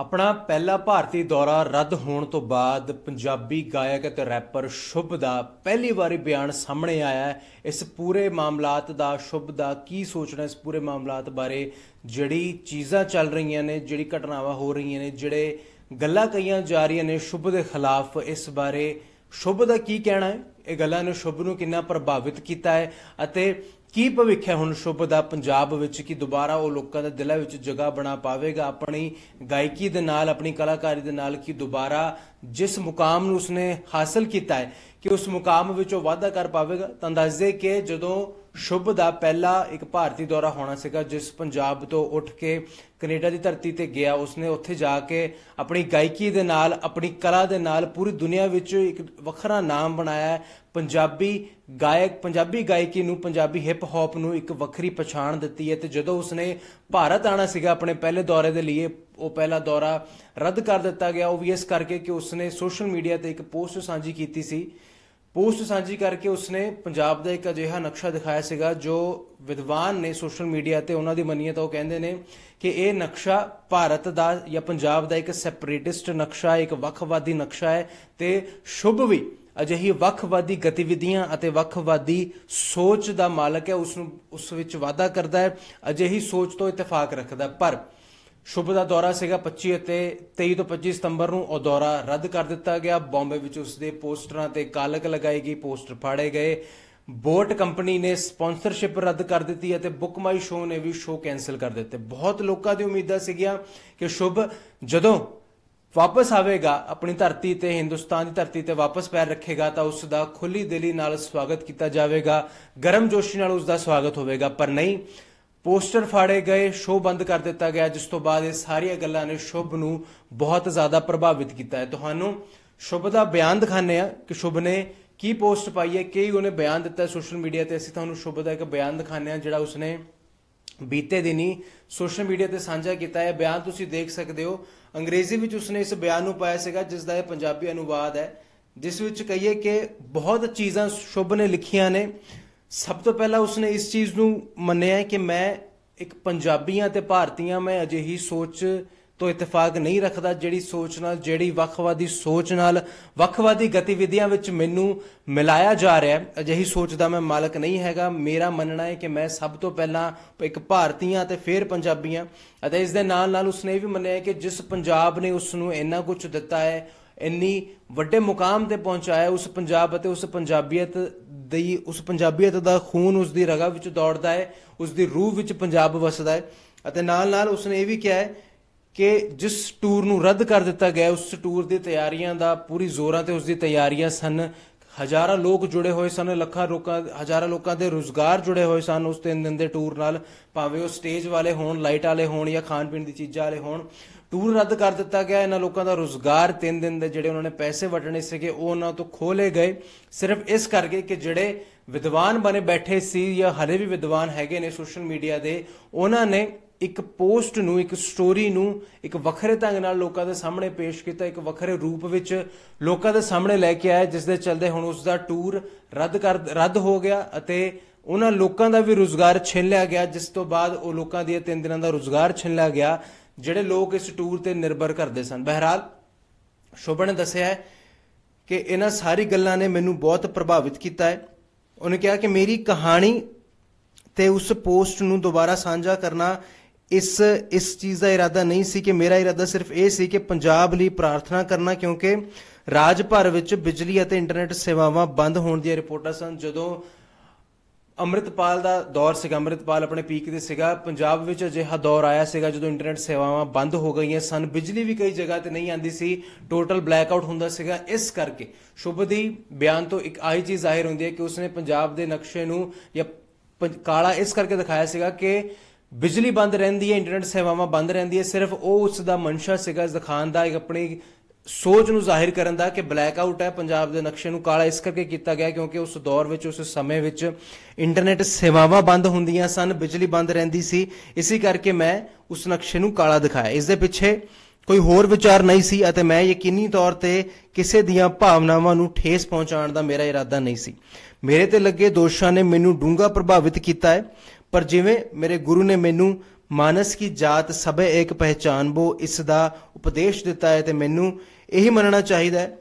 ਆਪਣਾ ਪਹਿਲਾ ਭਾਰਤੀ ਦੌਰਾ ਰੱਦ ਹੋਣ ਤੋਂ ਬਾਅਦ ਪੰਜਾਬੀ ਗਾਇਕ ਅਤੇ ਰੈਪਰ ਸ਼ੁਭ ਦਾ ਪਹਿਲੀ ਵਾਰੀ ਬਿਆਨ ਸਾਹਮਣੇ ਆਇਆ ਹੈ ਇਸ ਪੂਰੇ ਮਾਮਲਾਤ ਦਾ ਸ਼ੁਭ ਦਾ ਕੀ ਸੋਚਣਾ ਇਸ ਪੂਰੇ ਮਾਮਲਾਤ ਬਾਰੇ ਜਿਹੜੀ ਚੀਜ਼ਾਂ ਚੱਲ ਰਹੀਆਂ ਨੇ ਜਿਹੜੀ ਘਟਨਾਵਾਂ ਹੋ ਰਹੀਆਂ ਨੇ ਜਿਹੜੇ ਗੱਲਾਂ ਕਈਆਂ ਜਾ ਰਹੀਆਂ ਨੇ ਸ਼ੁਭ ਦੇ ਖਿਲਾਫ ਇਸ ਬਾਰੇ ਸ਼ੁਭ ਦਾ ਕੀ ਕਹਿਣਾ ਹੈ ਇਹ ਗੱਲਾਂ ਨੇ ਸ਼ੁਭ ਨੂੰ ਕਿੰਨਾ ਪ੍ਰਭਾਵਿਤ ਕੀਤਾ ਹੈ ਅਤੇ ਕੀ ਭਵਿੱਖ ਹੈ ਹੁਣ ਸ਼ੁਭ ਦਾ ਪੰਜਾਬ ਵਿੱਚ ਕਿ ਦੁਬਾਰਾ ਉਹ ਲੋਕਾਂ ਦੇ ਦਿਲਾਂ ਵਿੱਚ ਜਗ੍ਹਾ ਬਣਾ ਪਾਵੇਗਾ ਆਪਣੀ ਗਾਇਕੀ ਦੇ ਨਾਲ ਆਪਣੀ ਕਲਾਕਾਰੀ ਦੇ ਨਾਲ ਕਿ ਦੁਬਾਰਾ ਜਿਸ ਮੁਕਾਮ ਨੂੰ ਉਸਨੇ ਹਾਸਲ ਕੀਤਾ ਹੈ ਕਿ ਉਸ ਮੁਕਾਮ ਵਿੱਚ ਉਹ ਵਾਅਦਾ ਕਰ ਪਾਵੇਗਾ ਤਾਂ ਦੱਸ ਦੇ ਕਿ ਜਦੋਂ ਸ਼ੁਭ ਦਾ ਪਹਿਲਾ ਇੱਕ ਭਾਰਤੀ ਦੌਰਾ ਹੋਣਾ ਸੀਗਾ ਜਿਸ ਪੰਜਾਬ ਤੋਂ ਉੱਠ ਕੇ ਕੈਨੇਡਾ ਦੀ ਧਰਤੀ ਤੇ ਗਿਆ ਉਸਨੇ ਉੱਥੇ ਜਾ ਕੇ ਆਪਣੀ ਗਾਇਕੀ ਦੇ ਨਾਲ ਆਪਣੀ ਕਲਾ ਦੇ ਨਾਲ ਪੂਰੀ ਦੁਨੀਆ ਵਿੱਚ ਇੱਕ ਵੱਖਰਾ ਨਾਮ ਬਣਾਇਆ ਪੰਜਾਬੀ ਗਾਇਕ ਪੰਜਾਬੀ ਗਾਇਕੀ ਨੂੰ ਪੰਜਾਬੀ ਹਿਪ ਹੌਪ ਨੂੰ ਇੱਕ ਵੱਖਰੀ ਪਛਾਣ ਦਿੱਤੀ ਹੈ ਤੇ ਜਦੋਂ ਉਸਨੇ ਭਾਰਤ ਆਣਾ ਸੀਗਾ ਆਪਣੇ ਪਹਿਲੇ ਦੌਰੇ ਦੇ ਲਈ ਉਹ ਪਹਿਲਾ ਦੌਰਾ ਰੱਦ ਕਰ ਦਿੱਤਾ ਗਿਆ ਉਹ ਵੀ ਇਸ ਕਰਕੇ ਕਿ ਉਸਨੇ ਸੋਸ਼ਲ ਮੀਡੀਆ ਤੇ ਇੱਕ ਪੋਸਟ ਸਾਂਝੀ ਕੀਤੀ ਸੀ ਪੋਸਟ ਸਾਂਝੀ ਕਰਕੇ ਉਸਨੇ ਪੰਜਾਬ ਦਾ ਇੱਕ ਅਜਿਹਾ ਨਕਸ਼ਾ ਦਿਖਾਇਆ ਸੀਗਾ ਜੋ ਵਿਦਵਾਨ ਨੇ ਸੋਸ਼ਲ ਮੀਡੀਆ ਤੇ ਉਹਨਾਂ ਦੀ ਮੰਨੀਏ ਤਾਂ ਉਹ ਕਹਿੰਦੇ ਨੇ ਕਿ ਇਹ ਨਕਸ਼ਾ ਭਾਰਤ ਦਾ ਜਾਂ ਪੰਜਾਬ ਦਾ ਇੱਕ ਸੈਪਰੇਟਿਸਟ ਨਕਸ਼ਾ ਇੱਕ ਵੱਖਵਾਦੀ ਨਕਸ਼ਾ ਹੈ ਤੇ ਸ਼ੁਭ ਵੀ ਅਜਿਹੀ ਵੱਖਵਾਦੀ ਗਤੀਵਿਧੀਆਂ ਅਤੇ ਵੱਖਵਾਦੀ ਸੋਚ ਦਾ ਮਾਲਕ ਹੈ ਉਸ ਨੂੰ ਉਸ ਵਿੱਚ ਵਾਅਦਾ ਕਰਦਾ ਹੈ ਅਜਿਹੀ ਸੋਚ ਤੋਂ ਇਤਫਾਕ ਰੱਖਦਾ ਪਰ ਸ਼ੁਭ ਦਾ ਦੌਰਾ ਸੀਗਾ 25 ਅਤੇ 23 ਤੋਂ 25 ਸਤੰਬਰ ਨੂੰ ਉਹ ਦੌਰਾ ਰੱਦ ਕਰ ਦਿੱਤਾ ਗਿਆ ਬੰਬੇ ਵਿੱਚ ਉਸ ਦੇ ਪੋਸਟਰਾਂ ਤੇ ਕਾਲਕ ਲਗਾਈ ਗਈ ਪੋਸਟਰ ਫਾੜੇ ਗਏ ਬੋਟ ਕੰਪਨੀ ਨੇ ਸਪਾਂਸਰਸ਼ਿਪ ਰੱਦ ਕਰ ਦਿੱਤੀ ਅਤੇ ਬੁੱਕ ਮਾਈ ਸ਼ੋ ਨੇ ਵੀ ਸ਼ੋ ਕੈਨਸਲ ਕਰ ਦਿੱਤੇ ਬਹੁਤ ਲੋਕਾਂ ਦੀ ਉਮੀਦਾਂ ਸੀਗੀਆਂ ਕਿ ਸ਼ੁਭ ਜਦੋਂ ਵਾਪਸ ਆਵੇਗਾ ਆਪਣੀ ਧਰਤੀ ਤੇ ਹਿੰਦੁਸਤਾਨ ਦੀ ਧਰਤੀ ਤੇ ਵਾਪਸ ਪੈਰ ਰੱਖੇਗਾ ਤਾਂ ਉਸ ਦਾ ਖੁੱਲੀ ਦਿਲੀ ਨਾਲ ਸਵਾਗਤ ਕੀਤਾ ਜਾਵੇਗਾ ਗਰਮ ਜੋਸ਼ੀ ਨਾਲ ਉਸ ਦਾ ਸਵਾਗਤ ਹੋਵੇਗਾ ਪਰ ਨਹੀਂ ਪੋਸਟਰ ਫਾੜੇ ਗਏ ਸ਼ੋਅ ਬੰਦ ਕਰ ਦਿੱਤਾ ਗਿਆ ਜਿਸ ਤੋਂ ਬਾਅਦ ਇਹ ਸਾਰੀਆਂ ਗੱਲਾਂ ਨੇ ਸ਼ੁਭ ਨੂੰ ਬਹੁਤ ਜ਼ਿਆਦਾ ਪ੍ਰਭਾਵਿਤ ਕੀਤਾ ਹੈ ਤੁਹਾਨੂੰ ਸ਼ੁਭ ਦਾ ਬਿਆਨ ਦਿਖਾਣੇ ਆ ਕਿ ਸ਼ੁਭ ਨੇ ਕੀ ਪੋਸਟ ਪਾਈ ਹੈ ਕਿ ਉਹਨੇ ਬਿਆਨ ਦਿੱਤਾ ਸੋਸ਼ਲ ਮੀਡੀਆ ਤੇ ਅਸੀਂ ਤੁਹਾਨੂੰ ਸ਼ੁਭ ਦਾ ਇੱਕ ਬਿਆਨ ਦਿਖਾਣੇ ਆ ਜਿਹੜਾ ਉਸਨੇ ਬੀਤੇ ਦਿਨੀ ਸੋਸ਼ਲ ਮੀਡੀਆ ਤੇ ਸਾਂਝਾ ਕੀਤਾ ਹੈ ਬਿਆਨ ਤੁਸੀਂ ਦੇਖ ਸਕਦੇ ਹੋ ਅੰਗਰੇਜ਼ੀ ਵਿੱਚ ਉਸਨੇ ਇਸ ਬਿਆਨ ਨੂੰ ਪਾਇਆ ਸੀਗਾ ਜਿਸ ਦਾ ਇਹ ਪੰਜਾਬੀ ਅਨੁਵਾਦ ਹੈ ਜਿਸ ਵਿੱਚ ਕਹੀਏ ਕਿ ਬਹੁਤ ਚੀਜ਼ਾਂ ਸ਼ੁਭ ਨੇ ਲਿਖੀਆਂ ਨੇ ਸਭ ਤੋਂ ਪਹਿਲਾਂ ਉਸਨੇ ਇਸ ਚੀਜ਼ ਨੂੰ ਮੰਨਿਆ ਕਿ ਮੈਂ ਇੱਕ ਪੰਜਾਬੀਆਂ ਤੇ ਭਾਰਤੀਆਂ ਮੈਂ ਅਜੇ ਹੀ ਸੋਚ ਤੋਂ ਇਤਫਾਕ ਨਹੀਂ ਰੱਖਦਾ ਜਿਹੜੀ ਸੋਚ ਨਾਲ ਜਿਹੜੀ ਵੱਖਵਾਦੀ ਸੋਚ ਨਾਲ ਵੱਖਵਾਦੀ ਗਤੀਵਿਧੀਆਂ ਵਿੱਚ ਮੈਨੂੰ ਮਿਲਾਇਆ ਜਾ ਰਿਹਾ ਹੈ ਅਜਿਹੀ ਸੋਚ ਦਾ ਮੈਂ ਮਾਲਕ ਨਹੀਂ ਹੈਗਾ ਮੇਰਾ ਮੰਨਣਾ ਹੈ ਕਿ ਮੈਂ ਸਭ ਤੋਂ ਪਹਿਲਾਂ ਇੱਕ ਭਾਰਤੀਆਂ ਤੇ ਫਿਰ ਪੰਜਾਬੀਆਂ ਅਤੇ ਇਸ ਦੇ ਨਾਲ ਨਾਲ ਉਸਨੇ ਇਹ ਵੀ ਮੰਨਿਆ ਕਿ ਜਿਸ ਪੰਜਾਬ ਨੇ ਉਸ ਨੂੰ ਇੰਨਾ ਕੁਝ ਦਿੱਤਾ ਹੈ ਇੰਨੀ ਵੱਡੇ ਮੁਕਾਮ ਤੇ ਪਹੁੰਚਾਇਆ ਉਸ ਪੰਜਾਬ ਅਤੇ ਉਸ ਪੰਜਾਬੀਅਤ ਦੀ ਉਸ ਪੰਜਾਬੀਅਤ ਦਾ ਖੂਨ ਉਸ ਦੀ ਰਗਾ ਵਿੱਚ ਦੌੜਦਾ ਹੈ ਉਸ ਦੀ ਰੂਹ ਵਿੱਚ ਪੰਜਾਬ ਵਸਦਾ ਹੈ ਅਤੇ ਨਾਲ ਨਾਲ ਉਸ ਨੇ ਇਹ ਵੀ ਕਿਹਾ ਹੈ ਕਿ ਜਿਸ ਟੂਰ ਨੂੰ ਰੱਦ ਕਰ ਦਿੱਤਾ ਗਿਆ ਉਸ ਟੂਰ ਦੀ ਤਿਆਰੀਆਂ ਦਾ ਪੂਰੀ ਜ਼ੋਰਾਂ ਤੇ ਉਸ ਦੀ ਤਿਆਰੀਆਂ ਸਨ ਹਜ਼ਾਰਾਂ ਲੋਕ ਜੁੜੇ ਹੋਏ ਸਨ ਲੱਖਾਂ ਲੋਕਾਂ ਹਜ਼ਾਰਾਂ ਲੋਕਾਂ ਦੇ ਰੋਜ਼ਗਾਰ ਜੁੜੇ ਹੋਏ ਸਨ ਉਸ ਤਿੰਨ ਦਿਨ ਦੇ ਟੂਰ ਨਾਲ ਭਾਵੇਂ ਉਹ ਸਟੇਜ ਵਾਲੇ ਹੋਣ ਲਾਈਟ ਵਾਲੇ ਹੋਣ ਜਾਂ ਖਾਣ ਪੀਣ ਦੀ ਚੀਜ਼ਾਂ ਵਾਲੇ ਹੋਣ ਟੂਰ ਰੱਦ ਕਰ ਦਿੱਤਾ ਗਿਆ ਇਹਨਾਂ ਲੋਕਾਂ ਦਾ ਰੋਜ਼ਗਾਰ 3 ਦਿਨ ਦੇ ਜਿਹੜੇ ਉਹਨਾਂ ਨੇ ਪੈਸੇ ਵਟਣੇ ਸੀਗੇ ਉਹ ਉਹਨਾਂ ਤੋਂ ਖੋਲੇ ਗਏ ਸਿਰਫ ਇਸ ਕਰਕੇ ਕਿ ਜਿਹੜੇ ਵਿਦਵਾਨ ਬਣੇ ਬੈਠੇ ਸੀ ਜਾਂ ਹਲੇ ਵੀ ਵਿਦਵਾਨ ਹੈਗੇ ਨੇ ਸੋਸ਼ਲ ਮੀਡੀਆ ਦੇ ਉਹਨਾਂ ਨੇ ਇੱਕ ਪੋਸਟ ਨੂੰ ਇੱਕ ਸਟੋਰੀ ਨੂੰ ਇੱਕ ਵੱਖਰੇ ਢੰਗ ਨਾਲ ਲੋਕਾਂ ਦੇ ਸਾਹਮਣੇ ਪੇਸ਼ ਕੀਤਾ ਇੱਕ ਵੱਖਰੇ ਰੂਪ ਵਿੱਚ ਲੋਕਾਂ ਦੇ ਸਾਹਮਣੇ ਲੈ ਕੇ ਆਇਆ ਜਿਸ ਦੇ ਚੱਲਦੇ ਹੁਣ ਉਸ ਦਾ ਟੂਰ ਰੱਦ ਕਰ ਰੱਦ ਹੋ ਗਿਆ ਅਤੇ ਉਹਨਾਂ ਲੋਕਾਂ ਦਾ ਵੀ ਰੋਜ਼ਗਾਰ ਛਿਨ ਲਿਆ ਗਿਆ ਜਿਸ ਤੋਂ ਬਾਅਦ ਉਹ ਲੋਕਾਂ ਦੀ 3 ਦਿਨਾਂ ਦਾ ਰੋਜ਼ਗਾਰ ਛਿਨ ਲਿਆ ਗਿਆ ਜਿਹੜੇ ਲੋਕ ਇਸ ਟੂਰ ਤੇ ਨਿਰਭਰ ਕਰਦੇ ਸਨ ਬਹਿਰਾਲ ਸ਼ੋਭਨ ਨੇ ਦੱਸਿਆ ਕਿ ਇਹਨਾਂ ਸਾਰੀ ਗੱਲਾਂ ਨੇ ਮੈਨੂੰ ਬਹੁਤ ਪ੍ਰਭਾਵਿਤ ਕੀਤਾ ਹੈ ਉਹਨੇ ਕਿਹਾ ਕਿ ਮੇਰੀ ਕਹਾਣੀ ਤੇ ਉਸ ਪੋਸਟ ਨੂੰ ਦੁਬਾਰਾ ਸਾਂਝਾ ਕਰਨਾ ਇਸ ਇਸ ਚੀਜ਼ ਦਾ ਇਰਾਦਾ ਨਹੀਂ ਸੀ ਕਿ ਮੇਰਾ ਇਰਾਦਾ ਸਿਰਫ ਇਹ ਸੀ ਕਿ ਪੰਜਾਬ ਲਈ ਪ੍ਰਾਰਥਨਾ ਕਰਨਾ ਕਿਉਂਕਿ ਰਾਜ ਭਰ ਵਿੱਚ ਬਿਜਲੀ ਅਤੇ ਇੰਟਰਨੈਟ ਸੇਵਾਵਾਂ ਬੰਦ ਹੋਣ ਦੀਆਂ ਰਿਪੋਰਟਾਂ ਸਨ ਜਦੋਂ ਅੰਮ੍ਰਿਤਪਾਲ ਦਾ ਦੌਰ ਸੀਗਾ ਅੰਮ੍ਰਿਤਪਾਲ ਆਪਣੇ ਪੀਕ ਤੇ ਸੀਗਾ ਪੰਜਾਬ ਵਿੱਚ ਅਜਿਹਾ ਦੌਰ ਆਇਆ ਸੀਗਾ ਜਦੋਂ ਇੰਟਰਨੈਟ ਸੇਵਾਵਾਂ ਬੰਦ ਹੋ ਗਈਆਂ ਸਨ ਬਿਜਲੀ ਵੀ ਕਈ ਜਗ੍ਹਾ ਤੇ ਨਹੀਂ ਆਂਦੀ ਸੀ ਟੋਟਲ ਬਲੈਕਆਊਟ ਹੁੰਦਾ ਸੀਗਾ ਇਸ ਕਰਕੇ ਸ਼ੁਭਦੀ ਬਿਆਨ ਤੋਂ ਇੱਕ ਆਈ ਚੀਜ਼ ਜ਼ਾਹਿਰ ਹੁੰਦੀ ਹੈ ਕਿ ਉਸਨੇ ਪੰਜਾਬ ਦੇ ਨਕਸ਼ੇ ਨੂੰ ਜਾਂ ਕਾਲਾ ਇਸ ਕਰਕੇ ਦਿਖਾਇਆ ਸੀਗਾ ਕਿ ਬਿਜਲੀ ਬੰਦ ਰਹਿੰਦੀ ਹੈ ਇੰਟਰਨੈਟ ਸੇਵਾਵਾਂ ਬੰਦ ਰਹਿੰਦੀ ਹੈ ਸਿਰਫ ਉਹ ਉਸ ਦਾ ਮਨਸ਼ਾ ਸੀਗਾ ਜ਼ਖਾਨ ਦਾ ਇੱਕ ਆਪਣੀ ਸੋਚ ਨੂੰ ਜ਼ਾਹਿਰ ਕਰਨ ਦਾ ਕਿ ਬਲੈਕ ਆਊਟ ਹੈ ਪੰਜਾਬ ਦੇ ਨਕਸ਼ੇ ਨੂੰ ਕਾਲਾ ਇਸ ਕਰਕੇ ਕੀਤਾ ਗਿਆ ਕਿਉਂਕਿ ਉਸ ਦੌਰ ਵਿੱਚ ਉਸ ਸਮੇਂ ਵਿੱਚ ਇੰਟਰਨੈਟ ਸੇਵਾਵਾਂ ਬੰਦ ਹੁੰਦੀਆਂ ਸਨ ਬਿਜਲੀ ਬੰਦ ਰਹਿੰਦੀ ਸੀ ਇਸੇ ਕਰਕੇ ਮੈਂ ਉਸ ਨਕਸ਼ੇ ਨੂੰ ਕਾਲਾ ਦਿਖਾਇਆ ਇਸ ਦੇ ਪਿੱਛੇ ਕੋਈ ਹੋਰ ਵਿਚਾਰ ਨਹੀਂ ਸੀ ਅਤੇ ਮੈਂ ਯਕੀਨੀ ਤੌਰ ਤੇ ਕਿਸੇ ਦੀਆਂ ਭਾਵਨਾਵਾਂ ਨੂੰ ਠੇਸ ਪਹੁੰਚਾਉਣ ਦਾ ਮੇਰਾ ਇਰਾਦਾ ਨਹੀਂ ਸੀ ਮੇਰੇ ਤੇ ਲੱਗੇ ਦੋਸ਼ਾਂ ਨੇ ਮੈਨੂੰ ਡੂੰਘਾ ਪ੍ਰਭਾਵਿਤ ਕੀਤਾ ਹੈ ਪਰ ਜਿਵੇਂ ਮੇਰੇ ਗੁਰੂ ਨੇ ਮੈਨੂੰ ਮਾਨਸ ਕੀ ਜਾਤ ਸਭੇ ਇੱਕ ਬੋ ਇਸ ਦਾ ਉਪਦੇਸ਼ ਦਿੱਤਾ ਹੈ ਤੇ ਮੈਨੂੰ ਇਹ ਮੰਨਣਾ ਚਾਹੀਦਾ ਹੈ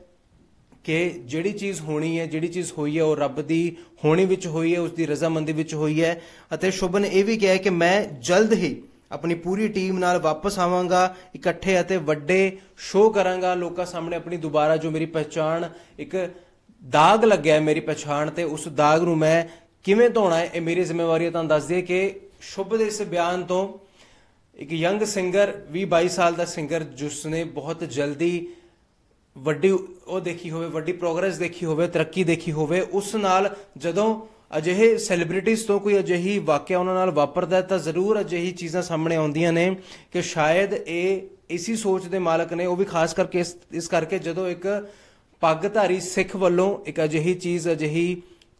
ਕਿ ਜਿਹੜੀ ਚੀਜ਼ ਹੋਣੀ ਹੈ ਜਿਹੜੀ ਚੀਜ਼ ਹੋਈ ਹੈ ਉਹ ਰੱਬ ਦੀ ਹੋਣੀ ਵਿੱਚ ਹੋਈ ਹੈ ਉਸ ਦੀ ਰਜ਼ਾਮੰਦੀ ਵਿੱਚ ਹੋਈ ਹੈ ਅਤੇ ਸ਼ੁਭਨ ਇਹ ਵੀ ਕਿਹਾ ਕਿ ਮੈਂ ਜਲਦ ਹੀ ਆਪਣੀ ਪੂਰੀ ਟੀਮ ਨਾਲ ਵਾਪਸ ਆਵਾਂਗਾ ਇਕੱਠੇ ਅਤੇ ਵੱਡੇ ਸ਼ੋਅ ਕਰਾਂਗਾ ਲੋਕਾਂ ਸਾਹਮਣੇ ਆਪਣੀ ਦੁਬਾਰਾ ਜੋ ਮੇਰੀ ਪਛਾਣ ਇੱਕ ਦਾਗ ਲੱਗਿਆ ਮੇਰੀ ਪਛਾਣ ਤੇ ਉਸ ਦਾਗ ਨੂੰ ਮੈਂ ਕਿਵੇਂ ਧੋਣਾ ਹੈ ਇਹ ਮੇਰੀ ਜ਼ਿੰਮੇਵਾਰੀ ਹੈ ਤੁਹਾਨੂੰ ਦੱਸ ਦਈਏ ਕਿ ਸ਼ੁਭ ਦੇ ਇਸ ਬਿਆਨ ਤੋਂ ਇੱਕ ਯੰਗ ਸਿੰਗਰ 20 22 ਸਾਲ ਦਾ ਸਿੰਗਰ ਜਿਸ ਨੇ ਬਹੁਤ ਜਲਦੀ ਵੱਡੀ ਉਹ ਦੇਖੀ ਹੋਵੇ ਵੱਡੀ ਪ੍ਰੋਗਰੈਸ ਦੇਖੀ ਹੋਵੇ ਤਰੱਕੀ ਦੇਖੀ ਹੋਵੇ ਉਸ ਨਾਲ ਜਦੋਂ ਅਜਿਹੇ ਸੈਲੀਬ੍ਰਿਟੀਜ਼ ਤੋਂ ਕੋਈ ਅਜਿਹੀ ਵਾਕਿਆ ਉਹਨਾਂ ਨਾਲ ਵਾਪਰਦਾ ਤਾਂ ਜ਼ਰੂਰ ਅਜਿਹੀ ਚੀਜ਼ਾਂ ਸਾਹਮਣੇ ਆਉਂਦੀਆਂ ਨੇ ਕਿ ਸ਼ਾਇਦ ਇਹ ਇਸੀ ਸੋਚ ਦੇ ਮਾਲਕ ਨੇ ਉਹ ਵੀ ਖਾਸ ਕਰਕੇ ਇਸ ਕਰਕੇ ਜਦੋਂ ਇੱਕ ਪੱਗਧਾਰੀ ਸਿੱਖ ਵੱਲੋਂ ਇੱਕ ਅਜਿਹੀ ਚੀਜ਼ ਅਜਿਹੀ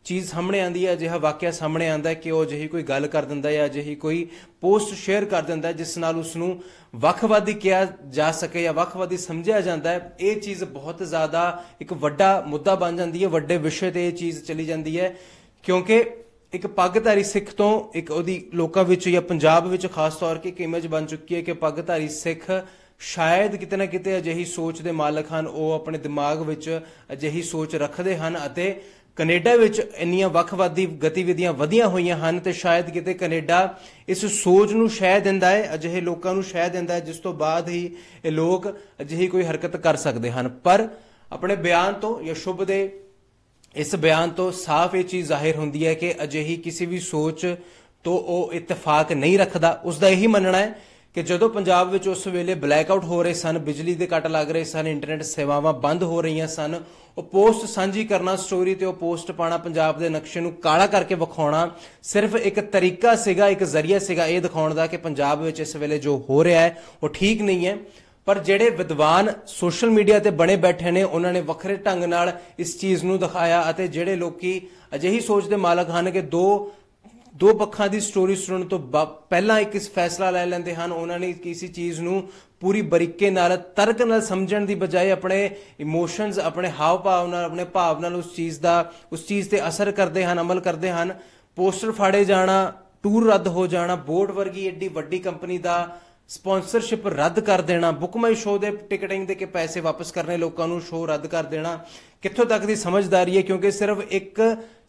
ਚੀਜ਼ ਸਾਹਮਣੇ ਆਂਦੀ ਹੈ ਅਜਿਹਾ ਵਾਕਿਆ ਸਾਹਮਣੇ ਆਂਦਾ ਕਿ ਉਹ ਅਜਿਹੀ ਕੋਈ ਗੱਲ ਕਰ ਦਿੰਦਾ ਹੈ ਅਜਿਹੀ ਕੋਈ ਪੋਸਟ ਸ਼ੇਅਰ ਕਰ ਦਿੰਦਾ ਜਿਸ ਨਾਲ ਉਸ ਨੂੰ ਵੱਖਵਾਦੀ ਕਿਹਾ ਜਾ ਸਕੇ ਜਾਂ ਵੱਖਵਾਦੀ ਸਮਝਿਆ ਜਾਂਦਾ ਹੈ ਇਹ ਚੀਜ਼ ਬਹੁਤ ਜ਼ਿਆਦਾ ਇੱਕ ਵੱਡਾ ਮੁੱਦਾ ਬਣ ਜਾਂਦੀ ਹੈ ਵੱਡੇ ਵਿਸ਼ੇ ਤੇ ਇਹ ਚੀਜ਼ ਚਲੀ ਜਾਂਦੀ ਹੈ ਕਿਉਂਕਿ ਇੱਕ ਪੱਗਧਾਰੀ ਸਿੱਖ ਤੋਂ ਇੱਕ ਉਹਦੀ ਲੋਕਾਂ ਵਿੱਚ ਜਾਂ ਪੰਜਾਬ ਵਿੱਚ ਖਾਸ ਤੌਰ ਤੇ ਇੱਕ ਇਮੇਜ ਬਣ ਚੁੱਕੀ ਹੈ ਕਿ ਪੱਗਧਾਰੀ ਸਿੱਖ ਸ਼ਾਇਦ ਕਿਤੇ ਨਾ ਕਿਤੇ ਅਜਿਹੀ ਸੋਚ ਦੇ ਮਾਲਕ ਹਨ ਉਹ ਆਪਣੇ ਦਿਮਾਗ ਵਿੱਚ ਅਜਿਹੀ ਸੋਚ ਰੱਖਦੇ ਹਨ ਅਤੇ ਕੈਨੇਡਾ ਵਿੱਚ ਇੰਨੀਆਂ ਵੱਖਵਾਦੀ ਗਤੀਵਿਧੀਆਂ ਵਧੀਆਂ ਹੋਈਆਂ ਹਨ ਤੇ ਸ਼ਾਇਦ ਕਿਤੇ ਕੈਨੇਡਾ ਇਸ ਸੋਚ ਨੂੰ ਸ਼ਹਿ ਦਿੰਦਾ ਹੈ ਅਜਿਹੇ ਲੋਕਾਂ ਨੂੰ ਸ਼ਹਿ ਦਿੰਦਾ ਹੈ ਜਿਸ ਤੋਂ ਬਾਅਦ ਹੀ ਇਹ ਲੋਕ ਅਜਿਹੀ ਕੋਈ ਹਰਕਤ ਕਰ ਸਕਦੇ ਹਨ ਪਰ ਆਪਣੇ ਬਿਆਨ ਤੋਂ ਯਸ਼ੁਭ ਦੇ ਇਸ ਬਿਆਨ ਤੋਂ ਸਾਫ਼ ਇਹ ਚੀਜ਼ ਜ਼ਾਹਿਰ ਹੁੰਦੀ ਹੈ ਕਿ ਅਜਿਹੀ ਕਿਸੇ ਵੀ ਸੋਚ ਤੋਂ ਉਹ ਇਤਫਾਕ ਨਹੀਂ ਰੱਖਦਾ ਉਸ ਦਾ ਇਹੀ ਮੰਨਣਾ ਹੈ ਕਿ ਜਦੋਂ ਪੰਜਾਬ ਵਿੱਚ ਉਸ ਵੇਲੇ ਬਲੈਕਆਊਟ ਹੋ ਰਹੇ ਸਨ ਬਿਜਲੀ ਦੇ ਕੱਟ ਲੱਗ ਰਹੇ ਸਨ ਇੰਟਰਨੈਟ ਸੇਵਾਵਾਂ ਬੰਦ ਹੋ ਰਹੀਆਂ ਸਨ ਉਹ ਪੋਸਟ ਸਾਂਝੀ ਕਰਨਾ ਸਟੋਰੀ ਤੇ ਉਹ ਪੋਸਟ ਪਾਣਾ ਪੰਜਾਬ ਦੇ ਨਕਸ਼ੇ ਨੂੰ ਕਾਲਾ ਕਰਕੇ ਵਿਖਾਉਣਾ ਸਿਰਫ ਇੱਕ ਤਰੀਕਾ ਸੀਗਾ ਇੱਕ ਜ਼ਰੀਆ ਸੀਗਾ ਇਹ ਦਿਖਾਉਣ ਦਾ ਕਿ ਪੰਜਾਬ ਵਿੱਚ ਇਸ ਵੇਲੇ ਜੋ ਹੋ ਰਿਹਾ ਹੈ ਉਹ ਠੀਕ ਨਹੀਂ ਹੈ ਪਰ ਜਿਹੜੇ ਵਿਦਵਾਨ ਸੋਸ਼ਲ ਮੀਡੀਆ ਤੇ ਬਣੇ ਬੈਠੇ ਨੇ ਉਹਨਾਂ ਨੇ ਵੱਖਰੇ ਢੰਗ ਨਾਲ ਇਸ ਚੀਜ਼ ਨੂੰ ਦਿਖਾਇਆ ਅਤੇ ਜਿਹੜੇ ਲੋਕੀ ਅਜਿਹੀ ਸੋਚ ਦੇ ਮਾਲਕ ਹਨ ਕਿ ਦੋ ਦੋ ਪੱਖਾਂ ਦੀ ਸਟੋਰੀ ਸੁਣਨ ਤੋਂ ਪਹਿਲਾਂ ਇੱਕ ਇਸ ਫੈਸਲਾ ਲੈ ਲੈਂਦੇ ਹਨ ਉਹਨਾਂ ਨੇ ਕਿਸੇ ਚੀਜ਼ ਨੂੰ ਪੂਰੀ ਬਰੀਕੇ ਨਾਲ ਤਰਕ ਨਾਲ ਸਮਝਣ ਦੀ ਬਜਾਏ ਆਪਣੇ ਇਮੋਸ਼ਨਸ ਆਪਣੇ ਹਾਵ ਭਾਵ ਨਾਲ ਆਪਣੇ ਭਾਵ ਨਾਲ ਉਸ ਚੀਜ਼ ਦਾ ਉਸ ਚੀਜ਼ ਤੇ ਅਸਰ ਕਰਦੇ ਹਨ ਅਮਲ ਕਰਦੇ ਹਨ ਪੋਸਟਰ ਫਾੜੇ ਜਾਣਾ ਟੂਰ ਰੱਦ ਹੋ ਜਾਣਾ ਬੋਰਡ ਵਰਗੀ ਏਡੀ ਵੱਡੀ ਕੰਪਨੀ ਦਾ ਸਪਾਂਸਰਸ਼ਿਪ ਰੱਦ ਕਰ ਦੇਣਾ ਬੁੱਕ ਮਾਈ ਸ਼ੋ ਦੇ ਟਿਕਟਿੰਗ ਦੇ ਕੇ ਪੈਸੇ ਵਾਪਸ ਕਰਨੇ ਲੋਕਾਂ ਨੂੰ ਸ਼ੋ ਰੱਦ ਕਰ ਦੇਣਾ ਕਿੱਥੋਂ ਤੱਕ ਦੀ ਸਮਝਦਾਰੀ ਹੈ ਕਿਉਂਕਿ ਸਿਰਫ ਇੱਕ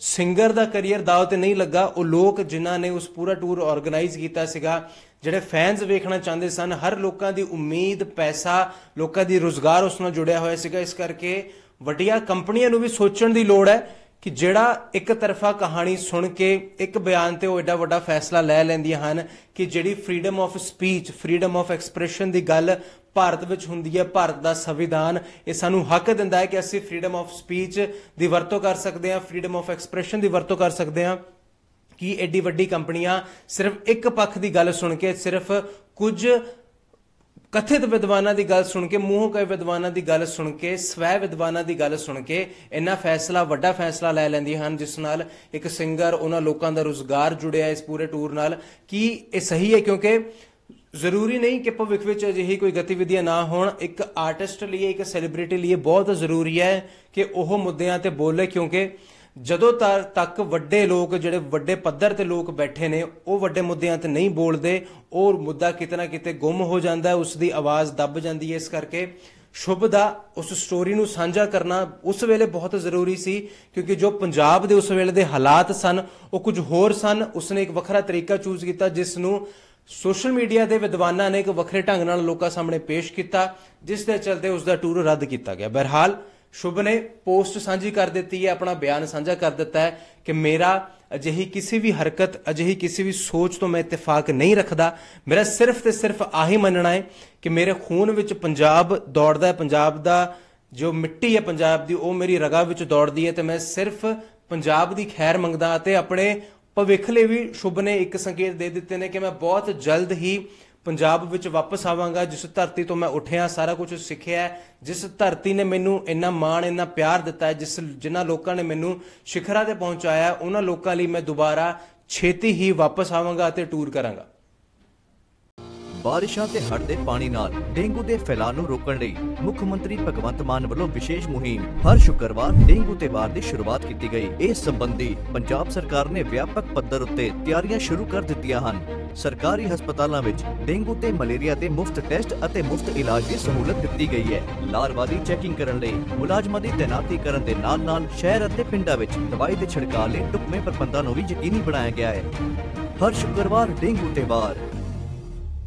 ਸਿੰਗਰ ਦਾ ਕੈਰੀਅਰ ਦਾਅ ਤੇ ਨਹੀਂ ਲੱਗਾ ਉਹ ਲੋਕ ਜਿਨ੍ਹਾਂ ਨੇ ਉਸ ਪੂਰਾ ਟੂਰ ਆਰਗੇਨਾਈਜ਼ ਕੀਤਾ ਸੀਗਾ ਜਿਹੜੇ ਫੈਨਸ ਵੇਖਣਾ ਚਾਹੁੰਦੇ ਸਨ ਹਰ ਲੋਕਾਂ ਦੀ ਉਮੀਦ ਪੈਸਾ ਲੋਕਾਂ ਦੀ ਰੋਜ਼ਗਾਰ ਉਸ ਨਾਲ ਜੁੜਿਆ ਹੋਇਆ ਸੀਗਾ ਇਸ ਕਰਕੇ ਵੱਡੀਆਂ ਕੰਪਨੀਆਂ ਨੂੰ ਵੀ ਸੋਚਣ ਦੀ ਲੋੜ ਹੈ ਕਿ ਜਿਹੜਾ ਇੱਕ ਤਰਫਾ ਕਹਾਣੀ ਸੁਣ ਕੇ ਇੱਕ ਬਿਆਨ ਤੇ ਉਹ ਐਡਾ ਵੱਡਾ ਫੈਸਲਾ ਲੈ ਲੈਂਦੀਆਂ ਹਨ ਕਿ ਜਿਹੜੀ freedom of speech freedom of expression ਦੀ ਗੱਲ ਭਾਰਤ ਵਿੱਚ ਹੁੰਦੀ ਹੈ ਭਾਰਤ ਦਾ ਸੰਵਿਧਾਨ ਇਹ ਸਾਨੂੰ ਹੱਕ ਦਿੰਦਾ ਹੈ ਕਿ ਅਸੀਂ ਫਰੀडम ਆਫ ਸਪੀਚ ਦੀ ਵਰਤੋਂ ਕਰ ਸਕਦੇ ਹਾਂ ਫਰੀडम ਆਫ ਐਕਸਪ੍ਰੈਸ਼ਨ ਦੀ ਵਰਤੋਂ ਕਰ ਸਕਦੇ ਹਾਂ ਕਿ ਐਡੀ ਵੱਡੀ ਕੰਪਨੀਆਂ ਸਿਰਫ ਇੱਕ ਪੱਖ ਦੀ ਗੱਲ ਸੁਣ ਕੇ ਸਿਰਫ ਕੁਝ ਕਥਿਤ ਵਿਦਵਾਨਾਂ ਦੀ ਗੱਲ ਸੁਣ ਕੇ ਮੂੰਹੋਂ ਕਹੇ ਵਿਦਵਾਨਾਂ ਦੀ ਗੱਲ ਸੁਣ ਕੇ ਸਵੈ ਵਿਦਵਾਨਾਂ ਦੀ ਗੱਲ ਸੁਣ ਕੇ ਇੰਨਾ ਫੈਸਲਾ ਵੱਡਾ ਫੈਸਲਾ ਲੈ ਲੈਂਦੀ ਹਨ ਜਿਸ ਨਾਲ ਇੱਕ ਸਿੰਗਰ ਉਹਨਾਂ ਲੋਕਾਂ ਦਾ ਰੋਜ਼ਗਾਰ ਜੁੜਿਆ ਇਸ ਪੂਰੇ ਟੂਰ ਨਾਲ ਕੀ ਇਹ ਸਹੀ ਹੈ ਕਿਉਂਕਿ ਜ਼ਰੂਰੀ ਨਹੀਂ ਕਿ ਭਵਿੱਖ ਵਿੱਚ ਅਜਿਹੀ ਕੋਈ ਗਤੀਵਿਧੀਆਂ ਨਾ ਹੋਣ ਇੱਕ ਆਰਟਿਸਟ ਲਈ ਇੱਕ ਸੈਲੀਬ੍ਰਿਟੀ ਲਈ ਬਹੁਤ ਜ਼ਰੂਰੀ ਹੈ ਕਿ ਉਹ ਮੁੱਦਿਆਂ ਤੇ ਬੋਲੇ ਕਿਉਂਕਿ ਜਦੋਂ ਤੱਕ ਵੱਡੇ ਲੋਕ ਜਿਹੜੇ ਵੱਡੇ ਪੱਧਰ ਤੇ ਲੋਕ ਬੈਠੇ ਨੇ ਉਹ ਵੱਡੇ ਮੁੱਦਿਆਂ ਤੇ ਨਹੀਂ ਬੋਲਦੇ ਉਹ ਮੁੱਦਾ ਕਿਤੇ ਨਾ ਕਿਤੇ ਗੁੰਮ ਹੋ ਜਾਂਦਾ ਉਸ ਦੀ ਆਵਾਜ਼ ਦੱਬ ਜਾਂਦੀ ਹੈ ਇਸ ਕਰਕੇ ਸ਼ੁਭ ਦਾ ਉਸ ਸਟੋਰੀ ਨੂੰ ਸਾਂਝਾ ਕਰਨਾ ਉਸ ਵੇਲੇ ਬਹੁਤ ਜ਼ਰੂਰੀ ਸੀ ਕਿਉਂਕਿ ਜੋ ਪੰਜਾਬ ਦੇ ਉਸ ਵੇਲੇ ਦੇ ਹਾਲਾਤ ਸਨ ਉਹ ਕੁਝ ਹੋਰ ਸਨ ਉਸਨੇ ਇੱਕ ਵੱਖਰਾ ਤਰੀਕਾ ਚੂਜ਼ ਕੀਤਾ ਜਿਸ ਨੂੰ ਸੋਸ਼ਲ ਮੀਡੀਆ ਦੇ ਵਿਦਵਾਨਾਂ ਨੇ ਇੱਕ ਵੱਖਰੇ ਢੰਗ ਨਾਲ ਲੋਕਾਂ ਸਾਹਮਣੇ ਪੇਸ਼ ਕੀਤਾ ਜਿਸ ਦੇ ਚਲਦੇ ਉਸ ਦਾ ਟੂਰ ਰੱਦ ਕੀਤਾ ਗਿਆ ਬਹਰਹਾਲ ਸ਼ੁਭ ਨੇ ਪੋਸਟ ਸਾਂਝੀ ਕਰ ਦਿੱਤੀ ਹੈ ਆਪਣਾ ਬਿਆਨ ਸਾਂਝਾ ਕਰ ਦਿੱਤਾ ਹੈ ਕਿ ਮੇਰਾ ਅਜਿਹੀ ਕਿਸੇ ਵੀ ਹਰਕਤ ਅਜਿਹੀ ਕਿਸੇ ਵੀ ਸੋਚ ਤੋਂ ਮੈਂ ਇਤਫਾਕ ਨਹੀਂ ਰੱਖਦਾ ਮੇਰਾ ਸਿਰਫ ਤੇ ਸਿਰਫ ਆਹੀ ਮੰਨਣਾ ਹੈ ਕਿ ਮੇਰੇ ਖੂਨ ਵਿੱਚ ਪੰਜਾਬ ਦੌੜਦਾ ਹੈ ਪੰਜਾਬ ਦਾ ਜੋ ਮਿੱਟੀ ਹੈ ਪੰਜਾਬ ਦੀ ਉਹ ਮੇਰੀ ਰਗਾ ਵਿੱਚ ਦੌੜਦੀ ਹੈ ਤੇ ਮੈਂ ਸਿਰਫ ਪੰਜਾਬ ਦੀ ਖੈਰ ਮੰਗਦਾ ਤੇ ਆਪਣੇ ਭਵਿੱਖ ਲਈ ਵੀ ਸ਼ੁਭ ਨੇ ਇੱਕ ਸੰਕੇਤ ਦੇ ਦਿੱਤੇ ਨੇ ਕਿ ਮੈਂ ਬਹੁਤ ਜਲਦ ਹੀ ਪੰਜਾਬ ਵਿੱਚ ਵਾਪਸ ਆਵਾਂਗਾ ਜਿਸ ਧਰਤੀ ਤੋਂ ਮੈਂ ਉੱਠਿਆ ਸਾਰਾ ਕੁਝ ਸਿੱਖਿਆ ਜਿਸ ਧਰਤੀ ਨੇ ਮੈਨੂੰ ਇੰਨਾ ਮਾਣ ਇੰਨਾ ਪਿਆਰ ਦਿੱਤਾ ਜਿਸ ਜਿਨ੍ਹਾਂ ਲੋਕਾਂ ਨੇ ਮੈਨੂੰ ਸ਼ਿਖਰਾਂ ਤੇ ਪਹੁੰਚਾਇਆ ਉਹਨਾਂ ਲੋਕਾਂ ਲਈ ਮੈਂ ਦੁਬਾਰਾ ਛੇਤੀ ਹੀ ਵਾਪਸ ਆਵਾਂਗਾ ਅਤੇ ਟੂਰ ਕਰਾਂਗਾ ਬਾਰਿਸ਼ਾਂ ਤੇ ਹੜ੍ਹ ਦੇ ਪਾਣੀ ਨਾਲ ਡੇਂਗੂ ਦੇ ਫੈਲਾਅ ਨੂੰ ਰੋਕਣ ਲਈ ਮੁੱਖ ਮੰਤਰੀ ਭਗਵੰਤ ਮਾਨ ਵੱਲੋਂ ਵਿਸ਼ੇਸ਼ ਮੁਹਿੰਮ ਹਰ ਸ਼ੁੱਕਰਵਾਰ ਡੇਂਗੂ ਤੇ ਵਾਰ ਦੀ ਸ਼ੁਰੂਆਤ ਕੀਤੀ ਗਈ ਇਸ ਸੰਬੰਧੀ ਪੰਜਾਬ ਸਰਕਾਰ ਨੇ ਵਿਆਪਕ ਪੱਧਰ ਉੱਤੇ ਤਿਆਰੀਆਂ ਸ਼ੁਰੂ ਕਰ ਦਿੱਤੀਆਂ ਹਨ ਸਰਕਾਰੀ ਹਸਪਤਾਲਾਂ ਵਿੱਚ ਡੇਂਗੂ ਤੇ ਮਲੇਰੀਆ ਦੇ ਮੁਫਤ ਟੈਸਟ ਅਤੇ ਮੁਫਤ ਇਲਾਜ ਦੀ ਸਹੂਲਤ ਦਿੱਤੀ ਗਈ ਹੈ ਲਾਰਵਾਦੀ ਚੈਕਿੰਗ ਕਰਨ ਲਈ ਮੁਲਾਜ਼ਮਾਂ ਦੀ ਤਾਇਨਾਤੀ ਕਰਨ ਦੇ ਨਾਲ-ਨਾਲ ਸ਼ਹਿਰ ਅਤੇ ਪਿੰਡਾਂ ਵਿੱਚ ਦਵਾਈ ਦੇ ਛਿੜਕਾਅ ਲਈ ਟੁਕਮੇ ਪ੍ਰਬੰਧਾਂ ਨੂੰ ਵੀ ਯਕੀਨੀ ਬਣਾਇਆ ਗਿਆ ਹੈ ਹਰ ਸ਼ੁੱਕਰਵਾਰ ਡੇਂਗੂ ਤੇ ਵਾਰ